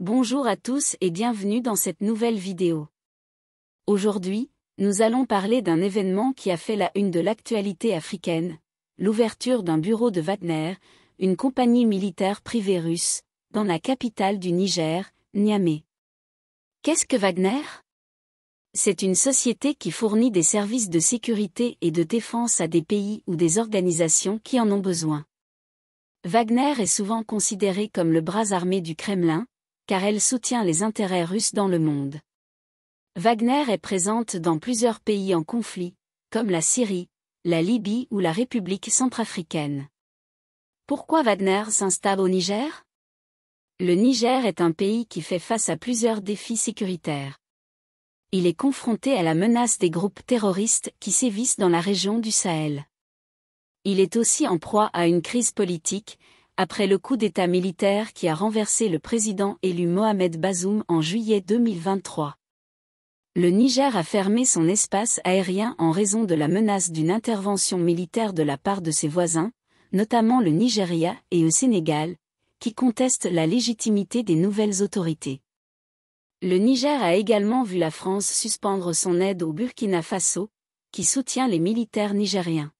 Bonjour à tous et bienvenue dans cette nouvelle vidéo. Aujourd'hui, nous allons parler d'un événement qui a fait la une de l'actualité africaine, l'ouverture d'un bureau de Wagner, une compagnie militaire privée russe, dans la capitale du Niger, Niamey. Qu'est-ce que Wagner C'est une société qui fournit des services de sécurité et de défense à des pays ou des organisations qui en ont besoin. Wagner est souvent considéré comme le bras armé du Kremlin, car elle soutient les intérêts russes dans le monde. Wagner est présente dans plusieurs pays en conflit, comme la Syrie, la Libye ou la République centrafricaine. Pourquoi Wagner s'installe au Niger Le Niger est un pays qui fait face à plusieurs défis sécuritaires. Il est confronté à la menace des groupes terroristes qui sévissent dans la région du Sahel. Il est aussi en proie à une crise politique après le coup d'État militaire qui a renversé le président élu Mohamed Bazoum en juillet 2023. Le Niger a fermé son espace aérien en raison de la menace d'une intervention militaire de la part de ses voisins, notamment le Nigeria et le Sénégal, qui contestent la légitimité des nouvelles autorités. Le Niger a également vu la France suspendre son aide au Burkina Faso, qui soutient les militaires nigériens.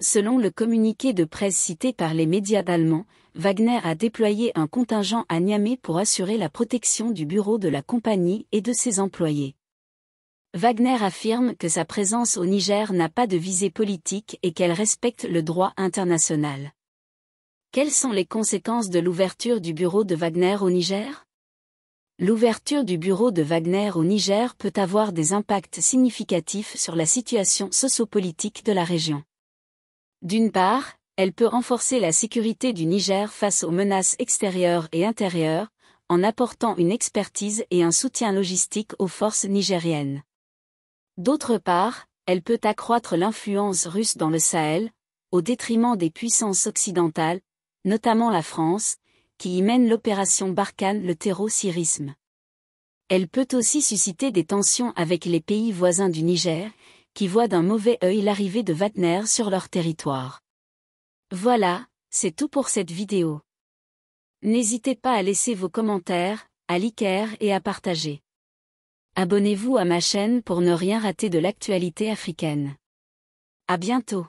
Selon le communiqué de presse cité par les médias allemands, Wagner a déployé un contingent à Niamey pour assurer la protection du bureau de la compagnie et de ses employés. Wagner affirme que sa présence au Niger n'a pas de visée politique et qu'elle respecte le droit international. Quelles sont les conséquences de l'ouverture du bureau de Wagner au Niger L'ouverture du bureau de Wagner au Niger peut avoir des impacts significatifs sur la situation sociopolitique de la région. D'une part, elle peut renforcer la sécurité du Niger face aux menaces extérieures et intérieures, en apportant une expertise et un soutien logistique aux forces nigériennes. D'autre part, elle peut accroître l'influence russe dans le Sahel, au détriment des puissances occidentales, notamment la France, qui y mène l'opération Barkhane le sirisme Elle peut aussi susciter des tensions avec les pays voisins du Niger, qui voient d'un mauvais œil l'arrivée de Vatner sur leur territoire. Voilà, c'est tout pour cette vidéo. N'hésitez pas à laisser vos commentaires, à liker et à partager. Abonnez-vous à ma chaîne pour ne rien rater de l'actualité africaine. À bientôt.